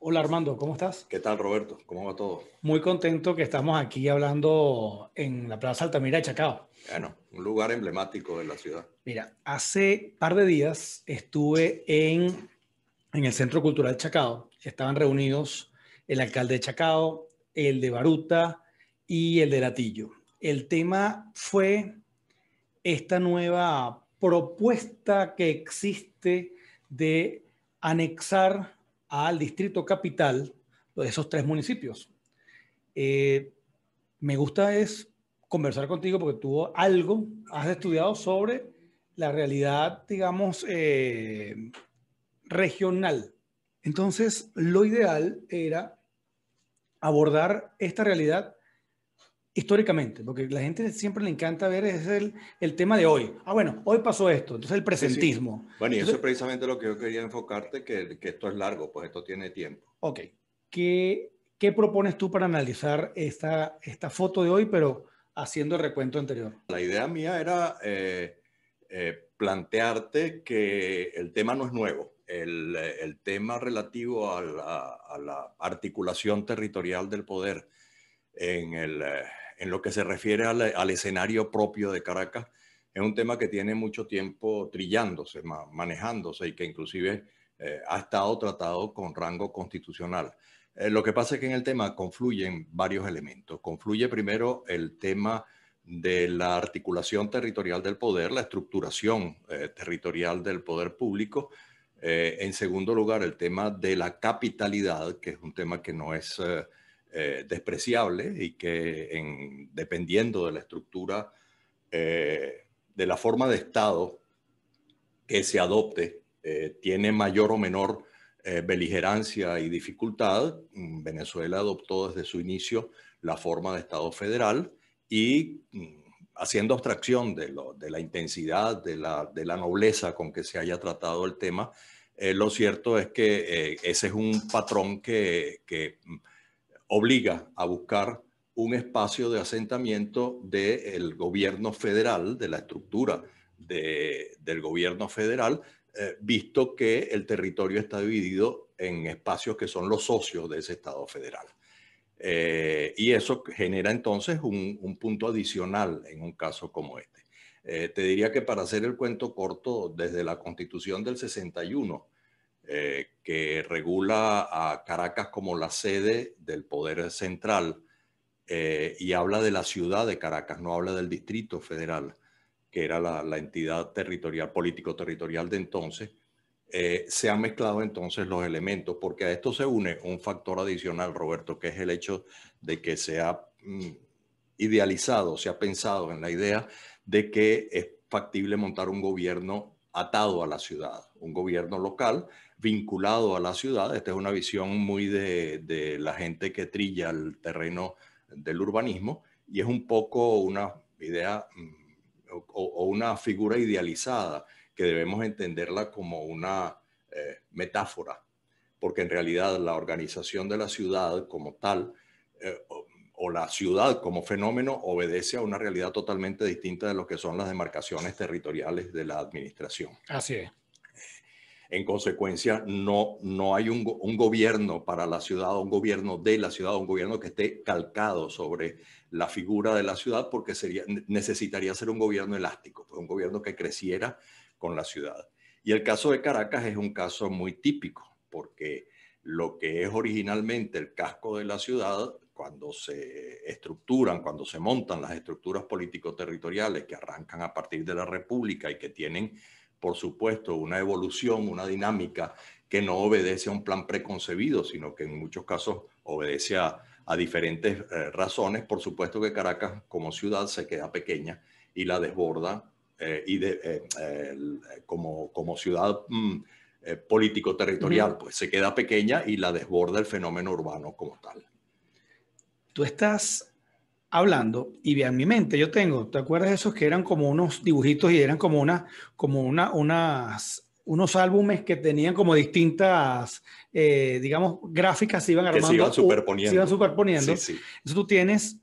Hola Armando, ¿cómo estás? ¿Qué tal Roberto? ¿Cómo va todo? Muy contento que estamos aquí hablando en la Plaza Altamira de Chacao. Bueno, un lugar emblemático de la ciudad. Mira, hace par de días estuve en, en el Centro Cultural Chacao. Estaban reunidos el alcalde de Chacao, el de Baruta y el de Latillo. El tema fue esta nueva propuesta que existe de anexar al distrito capital de esos tres municipios. Eh, me gusta es conversar contigo porque tú algo has estudiado sobre la realidad, digamos, eh, regional. Entonces, lo ideal era abordar esta realidad históricamente, porque la gente siempre le encanta ver es el, el tema de hoy. Ah, bueno, hoy pasó esto, entonces el presentismo. Bueno, y eso es precisamente lo que yo quería enfocarte, que, que, esto es largo, pues esto tiene tiempo. Ok, ¿qué, qué propones tú para analizar esta, esta foto de hoy, pero haciendo el recuento anterior? La idea mía era eh, eh, plantearte que el tema no es nuevo. El, el tema relativo a la articulación territorial del poder en el, eh, en lo que se refiere al, escenario propio de Caracas, es un tema que tiene mucho tiempo trillándose, manejándose y que inclusive eh, ha estado tratado con rango constitucional. Eh, lo que pasa es que en el tema confluyen varios elementos. Confluye primero el tema de la articulación territorial del poder, la estructuración eh, territorial del poder público. en segundo lugar, el tema de la capitalidad, que es un tema que no es eh, despreciable y que dependiendo de la estructura, eh, de la forma de Estado que se adopte, eh, tiene mayor o menor beligerancia y dificultad. Mm, Venezuela adoptó desde su inicio la forma de Estado federal y mm, haciendo abstracción de, la intensidad, de la, nobleza con que se haya tratado el tema, lo cierto es que ese es un patrón que mm, obliga a buscar un espacio de asentamiento del gobierno federal, de la estructura del gobierno federal, eh, visto que el territorio está dividido en espacios que son los socios de ese Estado federal. Eh, y eso genera entonces un, punto adicional en un caso como este. Eh, te diría que para hacer el cuento corto, desde la constitución del 61, eh, que regula a Caracas como la sede del poder central eh, y habla de la ciudad de Caracas, no habla del distrito federal, que era la, entidad territorial, político-territorial de entonces, eh, se han mezclado entonces los elementos, porque a esto se une un factor adicional, Roberto, que es el hecho de que se ha mm, idealizado, se ha pensado en la idea de que es factible montar un gobierno atado a la ciudad, un gobierno local vinculado a la ciudad. Esta es una visión muy de, la gente que trilla el terreno del urbanismo y es un poco una idea mm, o, una figura idealizada que debemos entenderla como una eh, metáfora, porque en realidad la organización de la ciudad como tal eh, o la ciudad como fenómeno obedece a una realidad totalmente distinta de lo que son las demarcaciones territoriales de la administración. Así es. En consecuencia, no, no hay un, gobierno para la ciudad, un gobierno de la ciudad, un gobierno que esté calcado sobre la figura de la ciudad, porque sería, necesitaría ser un gobierno elástico, pues, un gobierno que creciera con la ciudad. Y el caso de Caracas es un caso muy típico, porque lo que es originalmente el casco de la ciudad, cuando se estructuran, cuando se montan las estructuras político-territoriales que arrancan a partir de la República y que tienen por supuesto, una evolución, una dinámica que no obedece a un plan preconcebido, sino que en muchos casos obedece a, diferentes eh, razones. Por supuesto que Caracas como ciudad se queda pequeña y la desborda eh, y de, eh, como, ciudad mm, político-territorial, pues se queda pequeña y la desborda el fenómeno urbano como tal. Tú estás hablando y vean mi mente, yo tengo, ¿te acuerdas de esos que eran como unos dibujitos y eran como una, como una, unas, unos álbumes que tenían como distintas, eh, digamos, gráficas, iban Que se iban superponiendo. iban superponiendo. tú tienes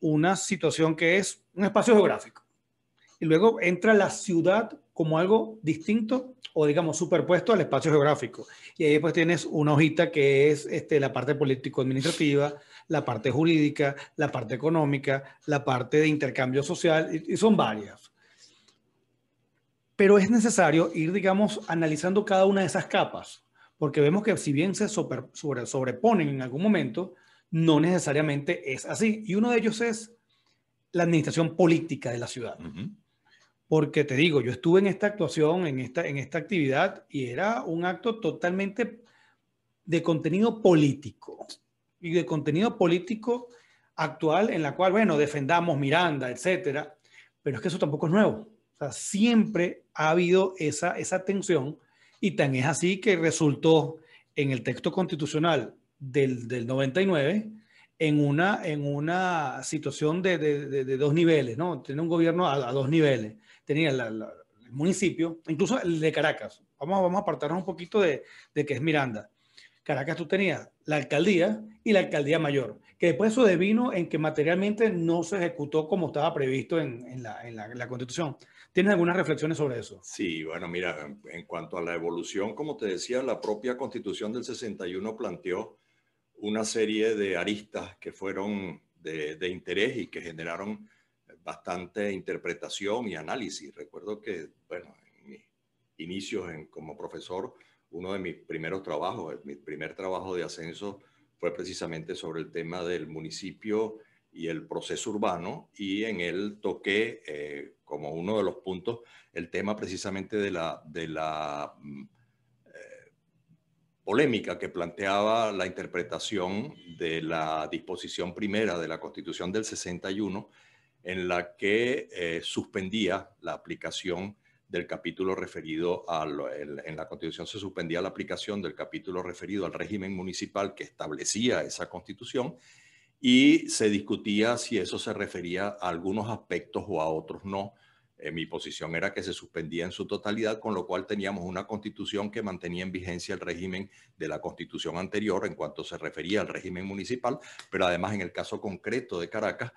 una situación que es un espacio geográfico. Y luego entra la ciudad como algo distinto o digamos superpuesto al espacio geográfico. Y ahí pues tienes una hojita que es este, la parte político-administrativa, la parte jurídica, la parte económica, la parte de intercambio social, y, son varias. Pero es necesario ir, digamos, analizando cada una de esas capas, porque vemos que si bien se sobreponen en algún momento, no necesariamente es así. Y uno de ellos es la administración política de la ciudad. Porque te digo, yo estuve en esta actuación, en esta, en esta actividad, y era un acto totalmente de contenido político y de contenido político actual en la cual, bueno, defendamos Miranda, etcétera, pero es que eso tampoco es nuevo. O sea, siempre ha habido esa, esa tensión y tan es así que resultó en el texto constitucional del, del 99 en una, en una situación de, de, dos niveles, ¿no? Tiene un gobierno a, dos niveles. Tenía el municipio, incluso el de Caracas. Vamos, vamos a apartarnos un poquito de, de que es Miranda. Caracas tú tenías la alcaldía y la alcaldía mayor, que después eso devino en que materialmente no se ejecutó como estaba previsto en, la, constitución. ¿Tienes algunas reflexiones sobre eso? Sí, bueno, mira, en, cuanto a la evolución, como te decía, la propia constitución del 61 planteó una serie de aristas que fueron de, de interés y que generaron bastante interpretación y análisis. Recuerdo que, bueno, en mis inicios como profesor, uno de mis primeros trabajos, eh, mi primer trabajo de ascenso fue precisamente sobre el tema del municipio y el proceso urbano y en él toqué eh, como uno de los puntos el tema precisamente de la, de la mm, eh, polémica que planteaba la interpretación de la disposición primera de la Constitución del 61 en la que suspendía la aplicación del capítulo referido a en, la Constitución se suspendía la aplicación del capítulo referido al régimen municipal que establecía esa Constitución y se discutía si eso se refería a algunos aspectos o a otros no. Eh, mi posición era que se suspendía en su totalidad, con lo cual teníamos una constitución que mantenía en vigencia el régimen de la constitución anterior en cuanto se refería al régimen municipal, pero además en el caso concreto de Caracas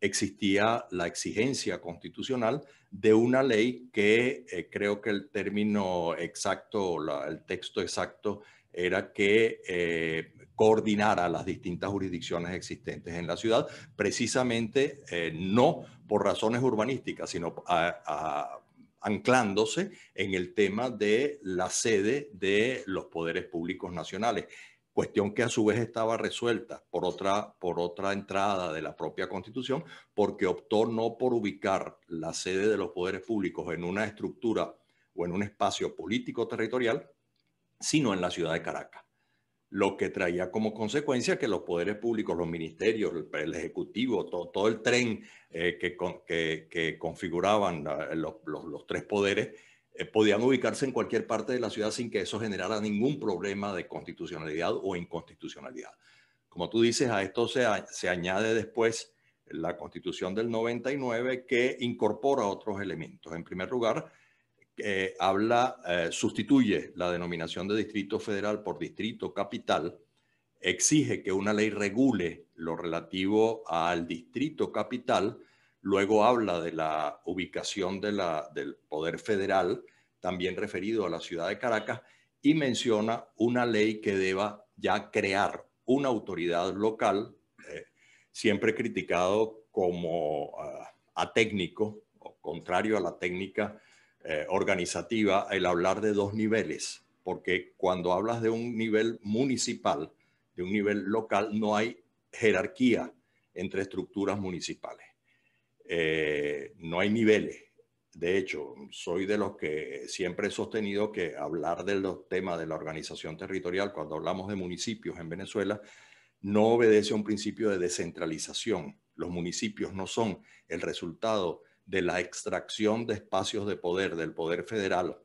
existía la exigencia constitucional de una ley que eh, creo que el término exacto, el texto exacto era que eh, coordinara las distintas jurisdicciones existentes en la ciudad, precisamente eh, no por razones urbanísticas, sino anclándose en el tema de la sede de los poderes públicos nacionales cuestión que a su vez estaba resuelta por otra, por otra entrada de la propia Constitución, porque optó no por ubicar la sede de los poderes públicos en una estructura o en un espacio político territorial, sino en la ciudad de Caracas. Lo que traía como consecuencia que los poderes públicos, los ministerios, el, Ejecutivo, todo, el tren eh, que, que, configuraban eh, los, los tres poderes, eh, podían ubicarse en cualquier parte de la ciudad sin que eso generara ningún problema de constitucionalidad o inconstitucionalidad. Como tú dices, a esto se, añade después la constitución del 99 que incorpora otros elementos. En primer lugar, eh, habla, eh, sustituye la denominación de distrito federal por distrito capital, exige que una ley regule lo relativo al distrito capital, Luego habla de la ubicación del poder federal, también referido a la ciudad de Caracas, y menciona una ley que deba ya crear una autoridad local, eh, siempre criticado como atécnico, ah, o contrario a la técnica eh, organizativa, el hablar de dos niveles, porque cuando hablas de un nivel municipal, de un nivel local, no hay jerarquía entre estructuras municipales. Eh, no hay niveles. De hecho, soy de los que siempre he sostenido que hablar del tema de la organización territorial, cuando hablamos de municipios en Venezuela, no obedece a un principio de descentralización. Los municipios no son el resultado de la extracción de espacios de poder del poder federal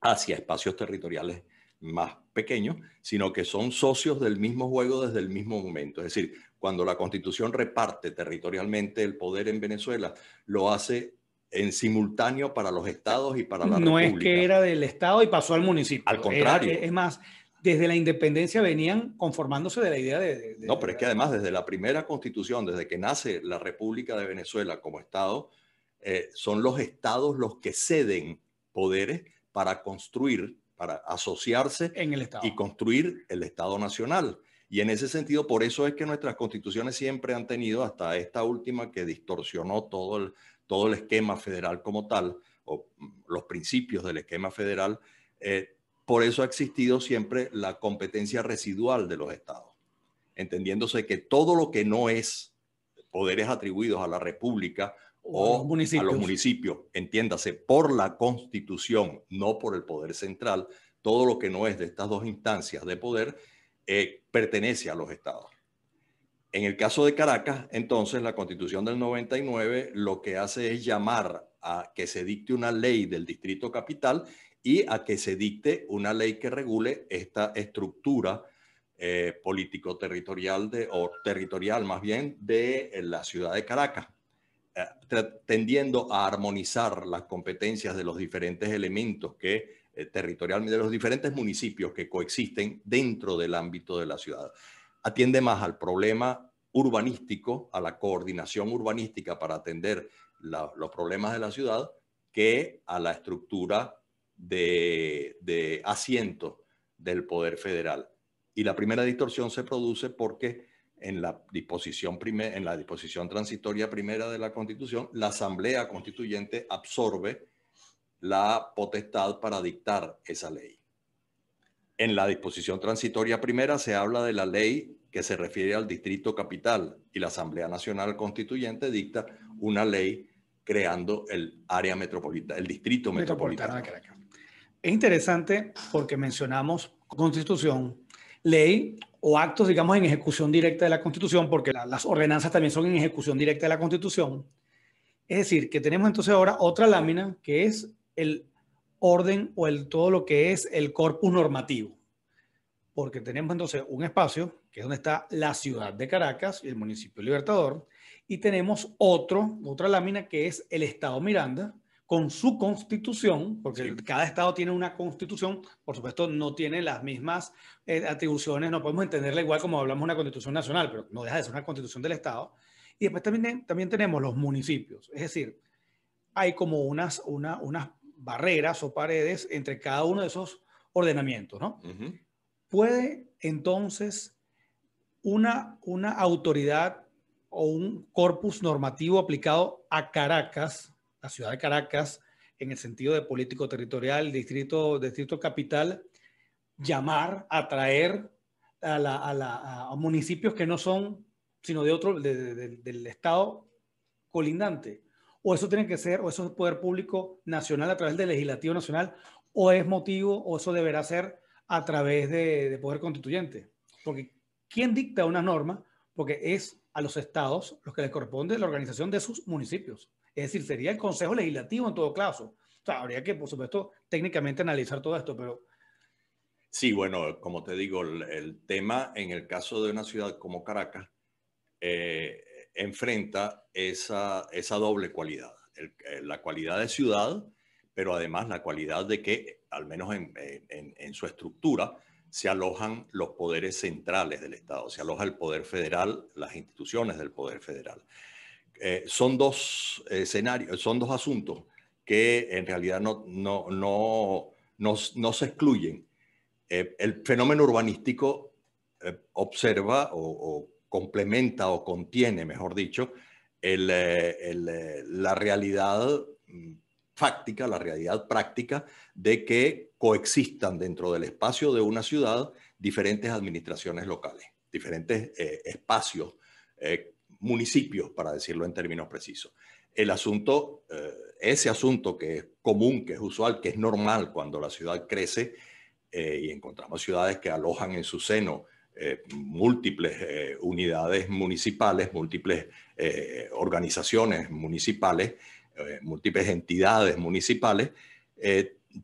hacia espacios territoriales más pequeños, sino que son socios del mismo juego desde el mismo momento. Es decir, cuando la Constitución reparte territorialmente el poder en Venezuela, lo hace en simultáneo para los estados y para la no es que era del estado y pasó al municipio. Al contrario. es más, desde la independencia venían conformándose de la idea de, No, pero es que además desde la primera constitución, desde que nace la República de Venezuela como estado, eh, son los estados los que ceden poderes para construir, para asociarse y construir el estado nacional. Y en ese sentido, por eso es que nuestras constituciones siempre han tenido, hasta esta última que distorsionó todo el, todo el esquema federal como tal, o mm, los principios del esquema federal, eh, por eso ha existido siempre la competencia residual de los estados, entendiéndose que todo lo que no es poderes atribuidos a la República o, a los municipios, entiéndase, por la constitución, no por el poder central, todo lo que no es de estas dos instancias de poder eh, pertenece a los estados. En el caso de Caracas, entonces, la constitución del 99 lo que hace es llamar a que se dicte una ley del distrito capital y a que se dicte una ley que regule esta estructura eh, político-territorial de, o territorial más bien de la ciudad de Caracas, eh, tendiendo a armonizar las competencias de los diferentes elementos que eh, territorialmente de los diferentes municipios que coexisten dentro del ámbito de la ciudad. Atiende más al problema urbanístico, a la coordinación urbanística para atender los problemas de la ciudad, que a la estructura de, asiento del poder federal. Y la primera distorsión se produce porque en la disposición, en la disposición transitoria primera de la Constitución, la Asamblea Constituyente absorbe la potestad para dictar esa ley. En la disposición transitoria primera se habla de la ley que se refiere al distrito capital y la Asamblea Nacional Constituyente dicta una ley creando el área metropolitana, el distrito metropolitano. es interesante porque mencionamos constitución, ley o actos, digamos, en ejecución directa de la constitución, porque las ordenanzas también son en ejecución directa de la constitución. Es decir, que tenemos entonces ahora otra lámina que es el orden o el, todo lo que es el corpus normativo. Porque tenemos entonces un espacio que es donde está la ciudad de Caracas y el municipio Libertador, y tenemos otro, otra lámina que es el Estado Miranda con su constitución, porque cada estado tiene una constitución, por supuesto no tiene las mismas eh, atribuciones, no podemos entenderla igual como hablamos de una constitución nacional, pero no deja de ser una constitución del estado. Y después también, también tenemos los municipios, es decir, hay como unas, una, unas barreras o paredes entre cada uno de esos ordenamientos, ¿no? ¿Puede entonces una, una autoridad o un corpus normativo aplicado a Caracas, la ciudad de Caracas, en el sentido de político territorial, distrito, distrito capital, llamar, atraer a, la, municipios que no son, sino de otro, del estado colindante? o eso tiene que ser, o eso es poder público nacional a través del legislativo nacional, o es motivo, o eso deberá ser a través de, poder constituyente. Porque ¿quién dicta una norma? Porque es a los estados los que les corresponde la organización de sus municipios. Es decir, sería el Consejo Legislativo en todo caso. habría que, por supuesto, técnicamente analizar todo esto, pero... Sí, bueno, como te digo, el, tema en el caso de una ciudad como Caracas, eh, enfrenta esa, doble cualidad, eh, la cualidad de ciudad, pero además la cualidad de que, al menos en, su estructura, se alojan los poderes centrales del Estado, se aloja el poder federal, las instituciones del poder federal. Eh, son dos escenarios, son dos asuntos que en realidad no, no, no, se excluyen. Eh, el fenómeno urbanístico observa o, o complementa o contiene, mejor dicho, eh, eh, la realidad mm, fáctica, la realidad práctica de que coexistan dentro del espacio de una ciudad diferentes administraciones locales, diferentes eh, espacios, municipios, para decirlo en términos precisos. El asunto, ese asunto que es común, que es usual, que es normal cuando la ciudad crece y encontramos ciudades que alojan en su seno eh, múltiples eh, unidades municipales, múltiples eh, organizaciones municipales, múltiples entidades municipales,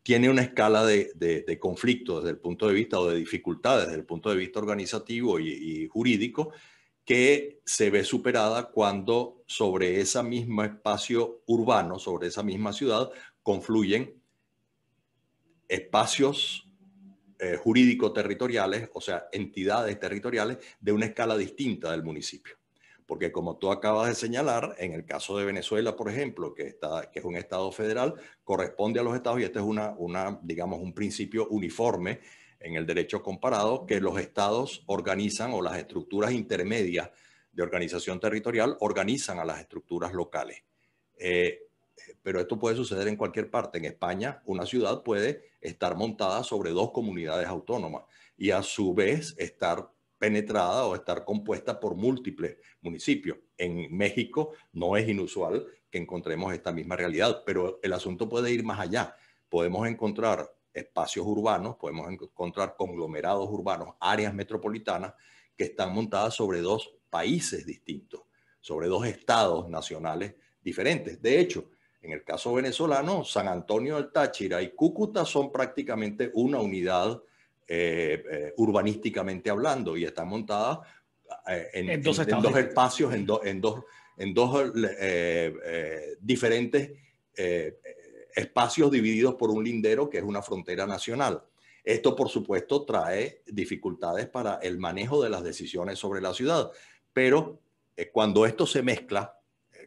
tiene una escala de, de, conflicto desde el punto de vista o de dificultades desde el punto de vista organizativo y, y jurídico que se ve superada cuando sobre ese mismo espacio urbano, sobre esa misma ciudad, confluyen espacios eh, jurídico-territoriales, o sea, entidades territoriales de una escala distinta del municipio. Porque como tú acabas de señalar, en el caso de Venezuela, por ejemplo, que, que es un Estado federal, corresponde a los Estados y este es una, digamos, un principio uniforme en el derecho comparado, que los Estados organizan o las estructuras intermedias de organización territorial organizan a las estructuras locales. Eh, pero esto puede suceder en cualquier parte. En España, una ciudad puede estar montada sobre dos comunidades autónomas y a su vez estar penetrada o estar compuesta por múltiples municipios. En México no es inusual que encontremos esta misma realidad, pero el asunto puede ir más allá. Podemos encontrar espacios urbanos, podemos encontrar conglomerados urbanos, áreas metropolitanas que están montadas sobre dos países distintos, sobre dos estados nacionales diferentes. De hecho, en el caso venezolano, San Antonio del Táchira y Cúcuta son prácticamente una unidad eh, eh, urbanísticamente hablando y están montadas en, dos en, dos espacios, eh, en, dos, en dos diferentes espacios divididos por un lindero que es una frontera nacional. Esto, por supuesto, trae dificultades para el manejo de las decisiones sobre la ciudad, pero cuando esto se mezcla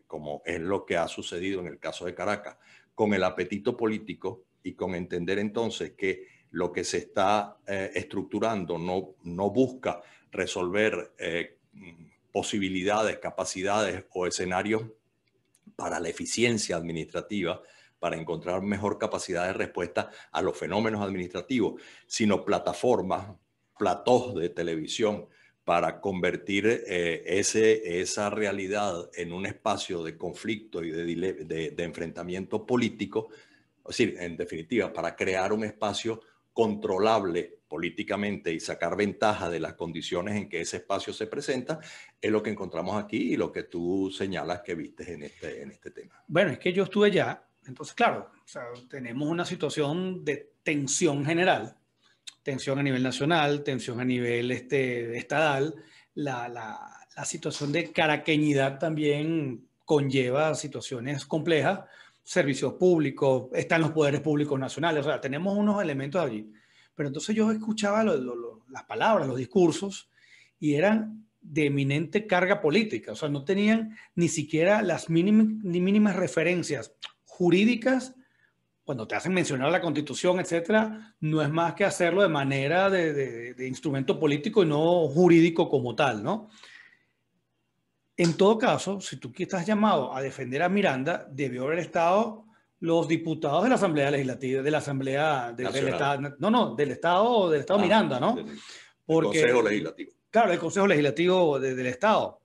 como es lo que ha sucedido en el caso de Caracas, con el apetito político y con entender entonces que lo que se está eh, estructurando no, busca resolver eh, posibilidades, capacidades o escenarios para la eficiencia administrativa, para encontrar mejor capacidad de respuesta a los fenómenos administrativos, sino plataformas, platós de televisión, para convertir eh, esa realidad en un espacio de conflicto y de, enfrentamiento político, es decir, en definitiva, para crear un espacio controlable políticamente y sacar ventaja de las condiciones en que ese espacio se presenta, es lo que encontramos aquí y lo que tú señalas que viste en este, este tema. Bueno, es que yo estuve ya, entonces claro, tenemos una situación de tensión general tensión a nivel nacional, tensión a nivel este, estadal, la, situación de caraqueñidad también conlleva situaciones complejas, servicios públicos, están los poderes públicos nacionales, o sea, tenemos unos elementos allí. Pero entonces yo escuchaba las palabras, los discursos, y eran de eminente carga política, o sea, no tenían ni siquiera las mínimas referencias jurídicas cuando te hacen mencionar la constitución, etcétera, no es más que hacerlo de manera de, instrumento político y no jurídico como tal, ¿no? En todo caso, si tú estás llamado a defender a Miranda, debió haber estado los diputados de la Asamblea Legislativa, de la Asamblea del Estado, no, no, del Estado, del Estado ah, Miranda, ¿no? El porque, Consejo Legislativo. Claro, el Consejo Legislativo del Estado.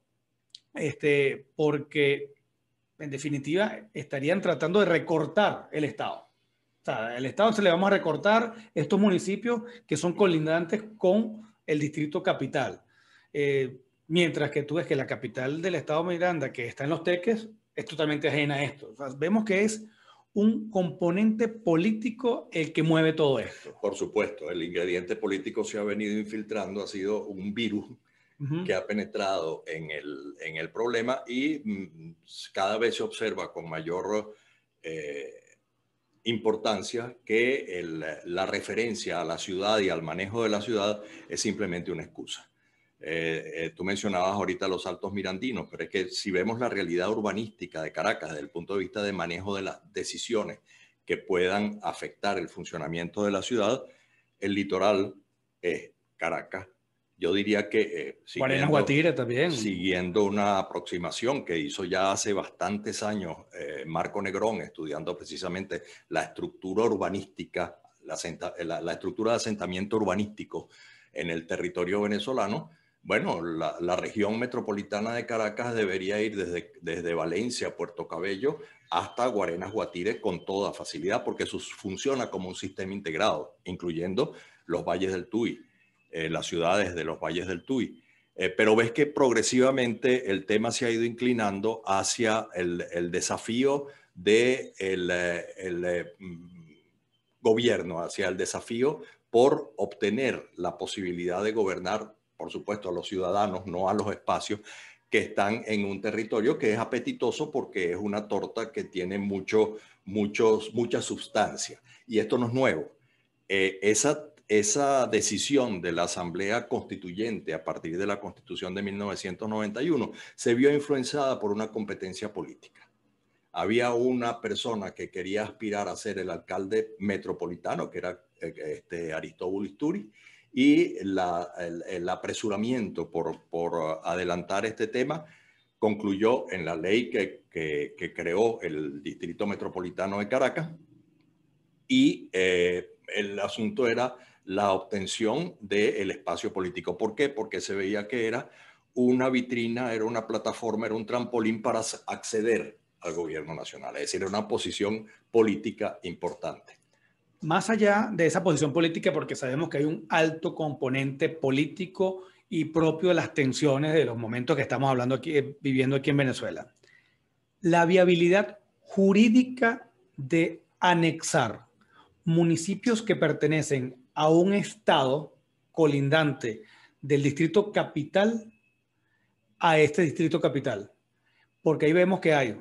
Este, porque, en definitiva, estarían tratando de recortar el Estado sea, el Estado se le vamos a recortar estos municipios que son colindantes con el distrito capital. Eh, mientras que tú ves que la capital del Estado Miranda, que está en los teques, es totalmente ajena a esto. vemos que es un componente político el que mueve todo esto. Por supuesto, el ingrediente político se ha venido infiltrando, ha sido un virus que ha penetrado en el, en el problema y mm, cada vez se observa con mayor eh, importancia que la referencia a la ciudad y al manejo de la ciudad es simplemente una excusa. Eh, eh, tú mencionabas ahorita los altos mirandinos, pero es que si vemos la realidad urbanística de Caracas desde el punto de vista de manejo de las decisiones que puedan afectar el funcionamiento de la ciudad, el litoral es Caracas, yo diría que... Eh, Guatire también. Siguiendo una aproximación que hizo ya hace bastantes años eh, Marco Negrón, estudiando precisamente la estructura urbanística, eh, la, estructura de asentamiento urbanístico en el territorio venezolano, bueno, la, región metropolitana de Caracas debería ir desde, desde Valencia, Puerto Cabello, hasta Guarenas Guatire con toda facilidad, porque eso funciona como un sistema integrado, incluyendo los valles del Tuy, eh, las ciudades de los valles del Tuy. Eh, pero ves que progresivamente el tema se ha ido inclinando hacia el, desafío del de el, eh, mm, gobierno, hacia el desafío por obtener la posibilidad de gobernar, por supuesto, a los ciudadanos, no a los espacios que están en un territorio que es apetitoso porque es una torta que tiene mucho, muchos, mucha sustancia. Y esto no es nuevo. esa esa decisión de la Asamblea Constituyente a partir de la Constitución de 1991 se vio influenciada por una competencia política. Había una persona que quería aspirar a ser el alcalde metropolitano, que era eh, este, Aristóbulo Isturi, y el, apresuramiento por, adelantar este tema concluyó en la ley que, creó el Distrito Metropolitano de Caracas y eh, el asunto era la obtención del espacio político. ¿Por qué? Porque se veía que era una vitrina, era una plataforma, era un trampolín para acceder al gobierno nacional, es decir, era una posición política importante. Más allá de esa posición política, porque sabemos que hay un alto componente político y propio de las tensiones de los momentos que estamos hablando aquí, eh, viviendo aquí en Venezuela, la viabilidad jurídica de anexar municipios que pertenecen a un estado colindante del distrito capital a este distrito capital. Porque ahí vemos que hay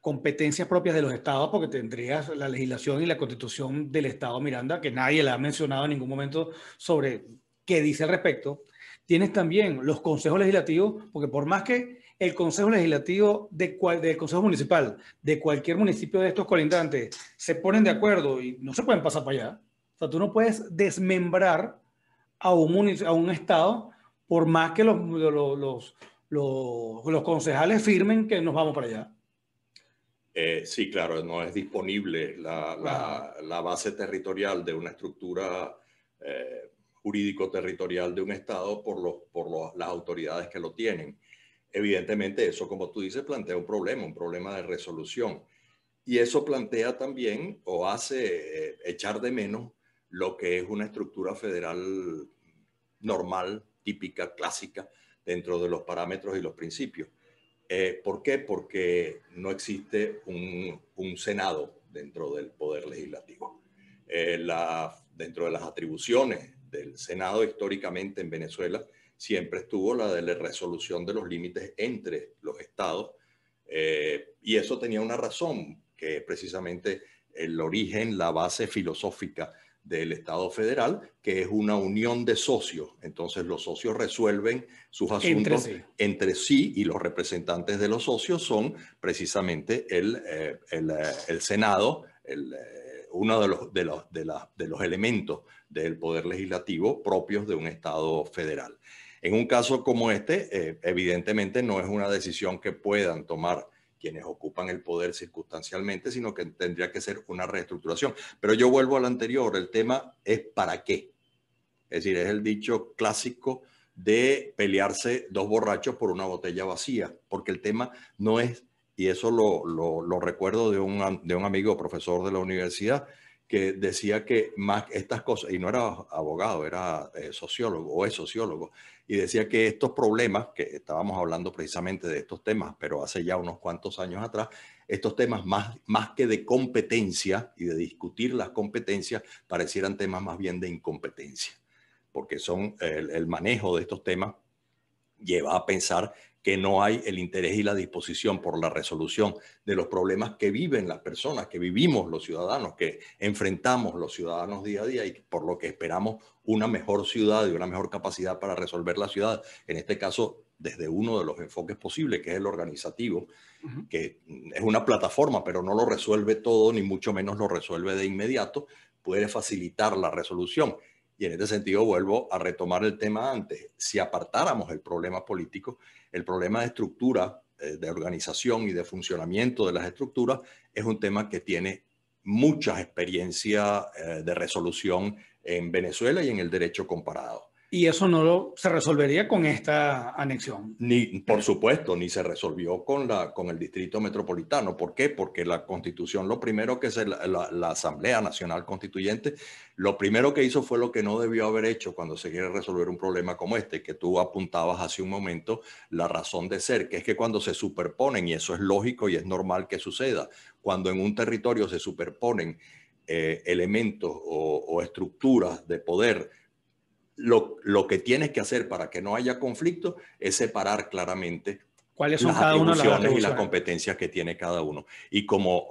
competencias propias de los estados, porque tendrías la legislación y la constitución del estado Miranda, que nadie la ha mencionado en ningún momento sobre qué dice al respecto. Tienes también los consejos legislativos, porque por más que el consejo legislativo del consejo municipal de cualquier municipio de estos colindantes se ponen de acuerdo y no se pueden pasar para allá, o sea, tú no puedes desmembrar a un, a un Estado por más que los, los, los, concejales firmen que nos vamos para allá. Eh, sí, claro, no es disponible la, la, base territorial de una estructura eh, jurídico-territorial de un Estado por, los, por las autoridades que lo tienen. Evidentemente eso, como tú dices, plantea un problema, un problema de resolución. Y eso plantea también o hace eh, echar de menos lo que es una estructura federal normal, típica, clásica, dentro de los parámetros y los principios. Eh, ¿Por qué? Porque no existe un, Senado dentro del Poder Legislativo. Eh, dentro de las atribuciones del Senado históricamente en Venezuela siempre estuvo la de la resolución de los límites entre los estados eh, y eso tenía una razón, que es precisamente el origen, la base filosófica del Estado federal, que es una unión de socios. Entonces los socios resuelven sus asuntos entre sí, y los representantes de los socios son precisamente el, eh, eh, el, Senado, eh, uno de los, de, los, de, de los elementos del poder legislativo propios de un Estado federal. En un caso como este, evidentemente no es una decisión que puedan tomar quienes ocupan el poder circunstancialmente, sino que tendría que ser una reestructuración. Pero yo vuelvo al anterior, el tema es para qué. Es decir, es el dicho clásico de pelearse dos borrachos por una botella vacía, porque el tema no es, y eso lo, recuerdo de un, de un amigo profesor de la universidad, que decía que más estas cosas, y no era abogado, era eh, sociólogo o es sociólogo, y decía que estos problemas, que estábamos hablando precisamente de estos temas, pero hace ya unos cuantos años atrás, estos temas más, más que de competencia y de discutir las competencias, parecieran temas más bien de incompetencia, porque son el, el manejo de estos temas lleva a pensar que no hay el interés y la disposición por la resolución de los problemas que viven las personas, que vivimos los ciudadanos, que enfrentamos los ciudadanos día a día y por lo que esperamos una mejor ciudad y una mejor capacidad para resolver la ciudad. En este caso, desde uno de los enfoques posibles, que es el organizativo, que es una plataforma, pero no lo resuelve todo, ni mucho menos lo resuelve de inmediato, puede facilitar la resolución. Y en este sentido vuelvo a retomar el tema antes. Si apartáramos el problema político, el problema de estructura, eh, de organización y de funcionamiento de las estructuras es un tema que tiene mucha experiencia eh, de resolución en Venezuela y en el derecho comparado. Y eso no se resolvería con esta anexión. Ni, por supuesto, ni se resolvió con, la, con el distrito metropolitano. ¿Por qué? Porque la constitución, lo primero que es la, Asamblea Nacional Constituyente, lo primero que hizo fue lo que no debió haber hecho cuando se quiere resolver un problema como este, que tú apuntabas hace un momento la razón de ser, que es que cuando se superponen, y eso es lógico y es normal que suceda, cuando en un territorio se superponen eh, elementos o estructuras de poder, lo, que tienes que hacer para que no haya conflicto es separar claramente ¿Cuáles son las cada y las competencias que tiene cada uno. Y como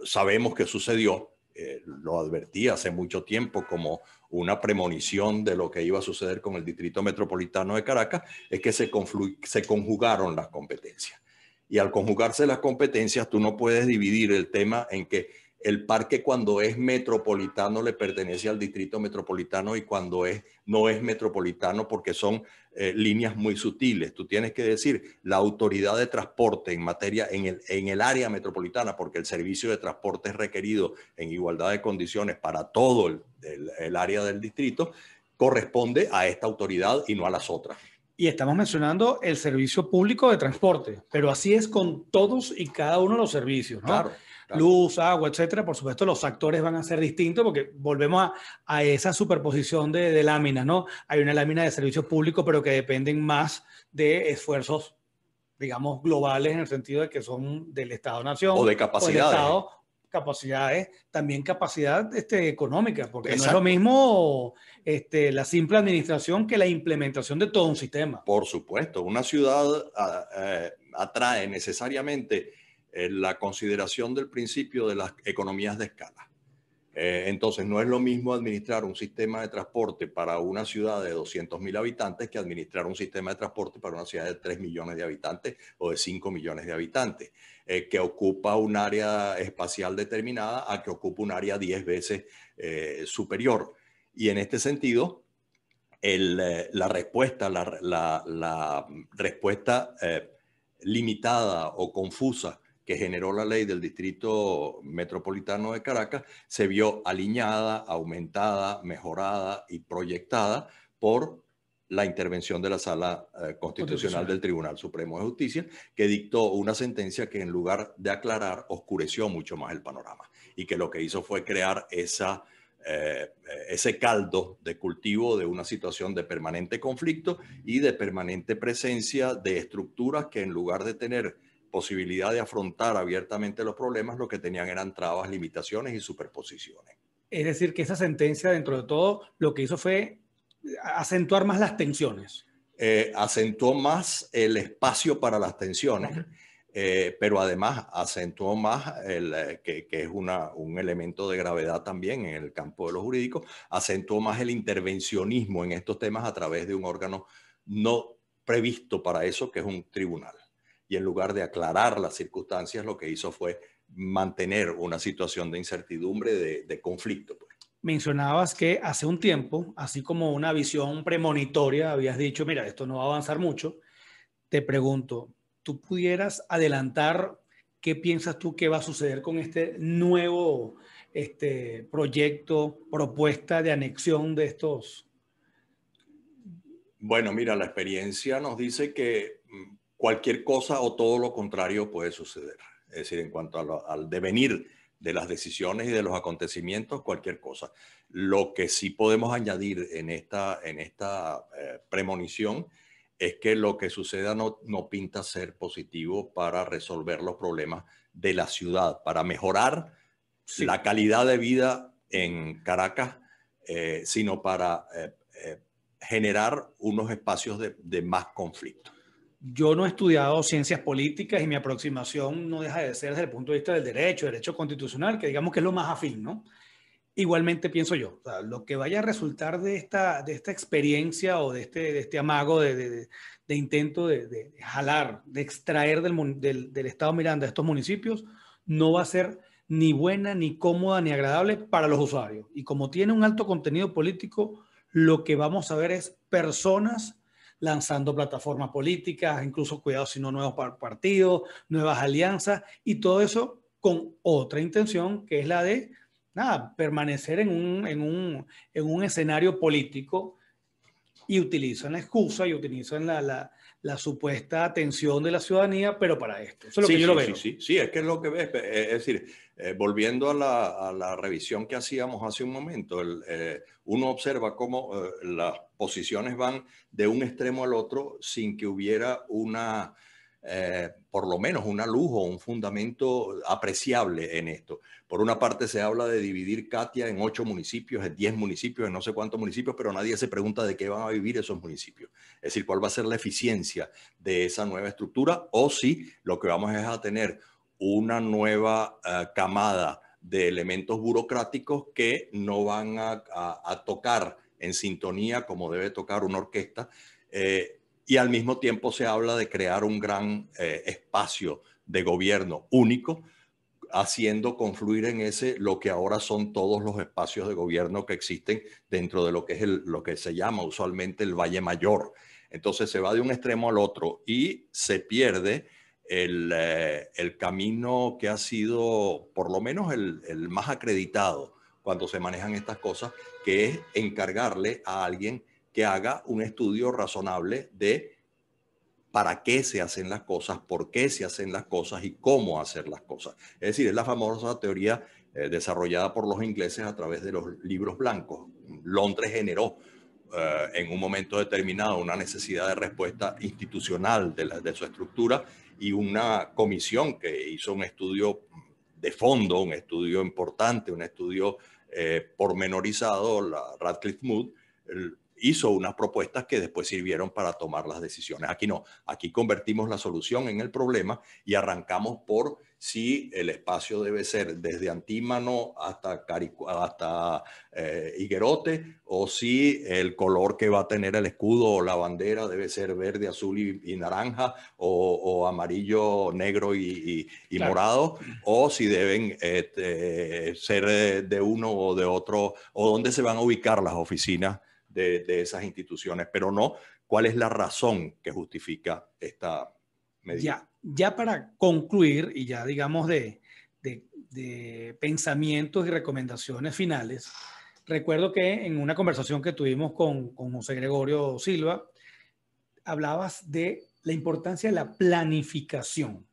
uh, sabemos que sucedió, eh, lo advertí hace mucho tiempo como una premonición de lo que iba a suceder con el Distrito Metropolitano de Caracas, es que se, se conjugaron las competencias. Y al conjugarse las competencias, tú no puedes dividir el tema en que el parque cuando es metropolitano le pertenece al distrito metropolitano y cuando es, no es metropolitano porque son eh, líneas muy sutiles. Tú tienes que decir la autoridad de transporte en materia en el, en el área metropolitana porque el servicio de transporte es requerido en igualdad de condiciones para todo el, el área del distrito corresponde a esta autoridad y no a las otras. Y estamos mencionando el servicio público de transporte, pero así es con todos y cada uno de los servicios, ¿no? Claro luz, agua, etcétera, por supuesto los actores van a ser distintos porque volvemos a, esa superposición de, láminas, ¿no? Hay una lámina de servicios públicos, pero que dependen más de esfuerzos, digamos, globales en el sentido de que son del Estado-Nación. O de capacidades. capacidades, también capacidad este, económica, porque no es lo mismo este, la simple administración que la implementación de todo un sistema. Por supuesto, una ciudad ah, eh, atrae necesariamente eh, la consideración del principio de las economías de escala. Eh, entonces, no es lo mismo administrar un sistema de transporte para una ciudad de 200.000 habitantes que administrar un sistema de transporte para una ciudad de 3 millones de habitantes o de 5 millones de habitantes, eh, que ocupa un área espacial determinada a que ocupa un área 10 veces superior. Y en este sentido, la respuesta, la respuesta limitada o confusa que generó la ley del Distrito Metropolitano de Caracas se vio alineada, aumentada, mejorada y proyectada por la intervención de la Sala eh, constitucional, del Tribunal Supremo de Justicia, que dictó una sentencia que en lugar de aclarar, oscureció mucho más el panorama y que lo que hizo fue crear esa, eh, ese caldo de cultivo de una situación de permanente conflicto y de permanente presencia de estructuras que en lugar de tener posibilidad de afrontar abiertamente los problemas, lo que tenían eran trabas, limitaciones y superposiciones. Es decir, que esa sentencia, dentro de todo, lo que hizo fue acentuar más las tensiones. Eh, acentuó más el espacio para las tensiones, eh, pero además acentuó más, el, eh, que, es un elemento de gravedad también en el campo de lo jurídico, acentuó más el intervencionismo en estos temas a través de un órgano no previsto para eso, que es un tribunal y en lugar de aclarar las circunstancias, lo que hizo fue mantener una situación de incertidumbre, de, conflicto. Pues. Mencionabas que hace un tiempo, así como una visión premonitoria, habías dicho, mira, esto no va a avanzar mucho. Te pregunto, ¿tú pudieras adelantar qué piensas tú que va a suceder con este nuevo este, proyecto, propuesta de anexión de estos? Bueno, mira, la experiencia nos dice que cualquier cosa o todo lo contrario puede suceder. Es decir, en cuanto al devenir de las decisiones y de los acontecimientos, cualquier cosa. Lo que sí podemos añadir en esta, en esta eh, premonición es que lo que suceda no, pinta ser positivo para resolver los problemas de la ciudad, para mejorar la calidad de vida en Caracas, eh, sino para eh, generar unos espacios de más conflicto yo no he estudiado ciencias políticas y mi aproximación no deja de ser desde el punto de vista del derecho, derecho constitucional, que digamos que es lo más afín, ¿no? Igualmente pienso yo, lo que vaya a resultar de esta, de esta experiencia o de este, este amago de, intento de, jalar, de extraer del, del Estado Miranda estos municipios, no va a ser ni buena, ni cómoda, ni agradable para los usuarios. Y como tiene un alto contenido político, lo que vamos a ver es personas lanzando plataformas políticas, incluso cuidado si no nuevos partidos, nuevas alianzas y todo eso con otra intención que es la de nada, permanecer en un, en un, en un escenario político y utilizan la excusa y utilizan la, la, la supuesta atención de la ciudadanía, pero para esto. sí, Sí, es que es lo que ves. Eh, es decir, eh, volviendo a la, revisión que hacíamos hace un momento, el, eh, uno observa cómo la las posiciones van de un extremo al otro sin que hubiera una, eh, por lo menos una luz o un fundamento apreciable en esto. Por una parte se habla de dividir Katia en ocho municipios, en diez municipios, en no sé cuántos municipios, pero nadie se pregunta de qué van a vivir esos municipios. Es decir, cuál va a ser la eficiencia de esa nueva estructura o si lo que vamos es a tener una nueva eh, camada de elementos burocráticos que no van a tocar en sintonía como debe tocar una orquesta. Eh, y al mismo tiempo se habla de crear un gran eh, espacio de gobierno único, haciendo confluir en ese lo que ahora son todos los espacios de gobierno que existen dentro de lo que es lo que se llama usualmente el Valle Mayor. Entonces se va de un extremo al otro y se pierde el, eh, camino que ha sido por lo menos el más acreditado cuando se manejan estas cosas, que es encargarle a alguien que haga un estudio razonable de para qué se hacen las cosas, por qué se hacen las cosas y cómo hacer las cosas. Es decir, es la famosa teoría eh, desarrollada por los ingleses a través de los libros blancos. Londres generó eh, en un momento determinado una necesidad de respuesta institucional de, de su estructura y una comisión que hizo un estudio de fondo, un estudio importante, un estudio eh, pormenorizado, Radcliffe Mood, hizo unas propuestas que después sirvieron para tomar las decisiones. Aquí no, aquí convertimos la solución en el problema y arrancamos por si el espacio debe ser desde Antímano hasta, hasta eh, Higuerote o si el color que va a tener el escudo o la bandera debe ser verde, azul y, naranja o, amarillo, negro y, morado o si deben este, ser de uno o de otro o dónde se van a ubicar las oficinas de, esas instituciones, pero no cuál es la razón que justifica esta medida. Ya para concluir y ya digamos de, pensamientos y recomendaciones finales, recuerdo que en una conversación que tuvimos con, con José Gregorio Silva, hablabas de la importancia de la planificación.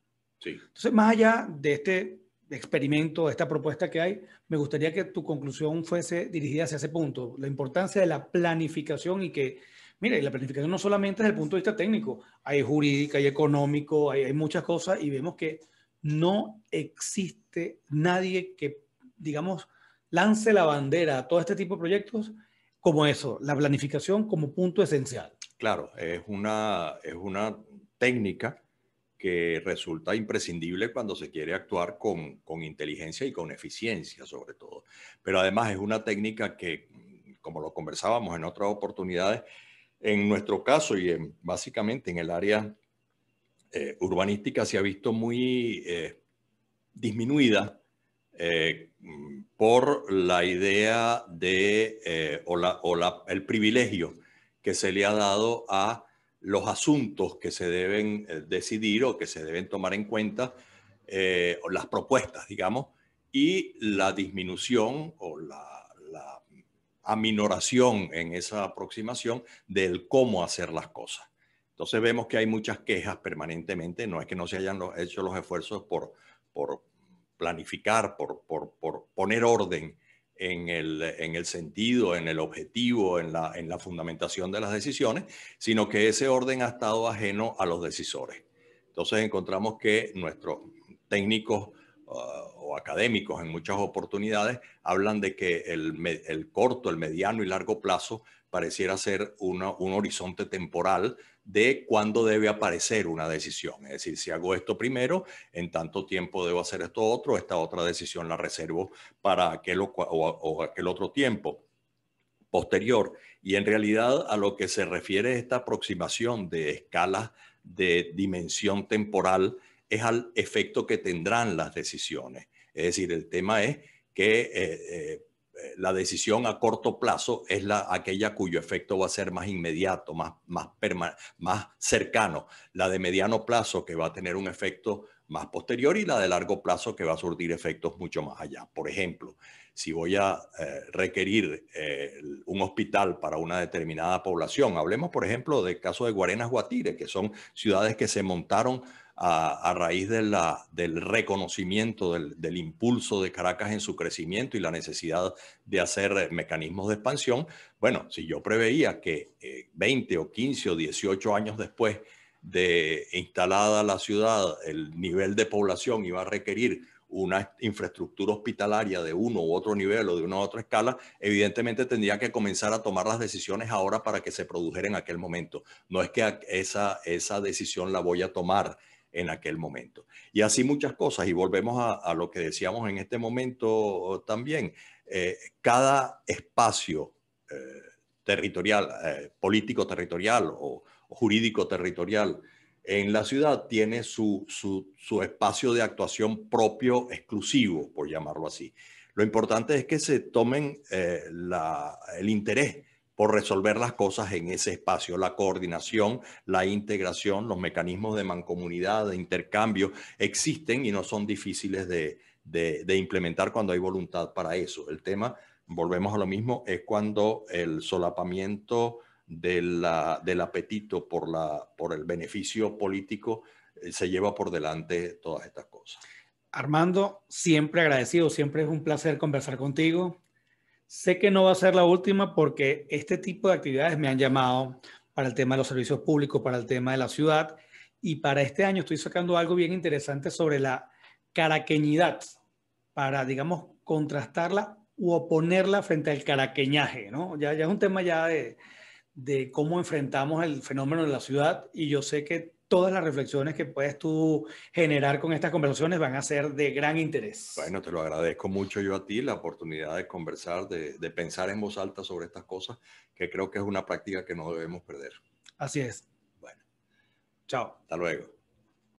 Entonces, más allá de este experimento, de esta propuesta que hay, me gustaría que tu conclusión fuese dirigida hacia ese punto, la importancia de la planificación y que Mire, la planificación no solamente desde el punto de vista técnico, hay jurídica, hay económico, hay, hay muchas cosas y vemos que no existe nadie que, digamos, lance la bandera a todo este tipo de proyectos como eso, la planificación como punto esencial. Claro, es una, es una técnica que resulta imprescindible cuando se quiere actuar con, con, inteligencia y con eficiencia sobre todo. Pero además es una técnica que, como lo conversábamos en otras oportunidades, en nuestro caso y básicamente en el área eh, urbanística se ha visto muy eh, disminuida eh, por la idea de o, el privilegio que se le ha dado a los asuntos que se deben decidir o que se deben tomar en cuenta, las propuestas, digamos, y la disminución o la minoración en esa aproximación del cómo hacer las cosas. Entonces vemos que hay muchas quejas permanentemente, no es que no se hayan hecho los esfuerzos por, planificar, por, poner orden en el, sentido, en el objetivo, en la, fundamentación de las decisiones, sino que ese orden ha estado ajeno a los decisores. Entonces encontramos que nuestros técnicos ah, académicos en muchas oportunidades hablan de que el, corto, el mediano y largo plazo pareciera ser un horizonte temporal de cuándo debe aparecer una decisión. Es decir, si hago esto primero, en tanto tiempo debo hacer esto otro, esta otra decisión la reservo para aquel otro tiempo posterior. Y en realidad a lo que se refiere esta aproximación de escalas de dimensión temporal es al efecto que tendrán las decisiones. Es decir, el tema es que eh, eh, la decisión a corto plazo es la, aquella cuyo efecto va a ser más inmediato, más, más, cercano. La de mediano plazo que va a tener un efecto más posterior y la de largo plazo que va a surtir efectos mucho más allá. Por ejemplo, si voy a eh, requerir un hospital para una determinada población, hablemos por ejemplo del caso de Guarenas Guatire, que son ciudades que se montaron a, raíz del reconocimiento del, impulso de Caracas en su crecimiento y la necesidad de hacer mecanismos de expansión, bueno, si yo preveía que 20 eh, o 15 o 18 años después de instalada la ciudad, el nivel de población iba a requerir una infraestructura hospitalaria de uno u otro nivel o de una u otra escala, evidentemente tendría que comenzar a tomar las decisiones ahora para que se produjera en aquel momento. No es que esa decisión la voy a tomar en aquel momento. Y así muchas cosas, y volvemos a, lo que decíamos en este momento oh, también, eh, cada espacio eh, territorial, eh, político territorial o, jurídico territorial en la ciudad tiene su, su, espacio de actuación propio, exclusivo, por llamarlo así. Lo importante es que se tomen el interés o resolver las cosas en ese espacio, la coordinación, la integración, los mecanismos de mancomunidad, de intercambio, existen y no son difíciles de, implementar cuando hay voluntad para eso. El tema, volvemos a lo mismo, es cuando el solapamiento del apetito por, la, por el beneficio político eh, se lleva por delante todas estas cosas. Armando, siempre agradecido, siempre es un placer conversar contigo. Sé que no va a ser la última porque este tipo de actividades me han llamado para el tema de los servicios públicos, para el tema de la ciudad y para este año estoy sacando algo bien interesante sobre la caraqueñidad para, digamos, contrastarla u oponerla frente al caraqueñaje, ¿no? Ya, es un tema ya de cómo enfrentamos el fenómeno de la ciudad y yo sé que todas las reflexiones que puedes tú generar con estas conversaciones van a ser de gran interés. Bueno, te lo agradezco mucho yo a ti la oportunidad de conversar, de, pensar en voz alta sobre estas cosas, que creo que es una práctica que no debemos perder. Así es. Bueno. Chao. Hasta luego.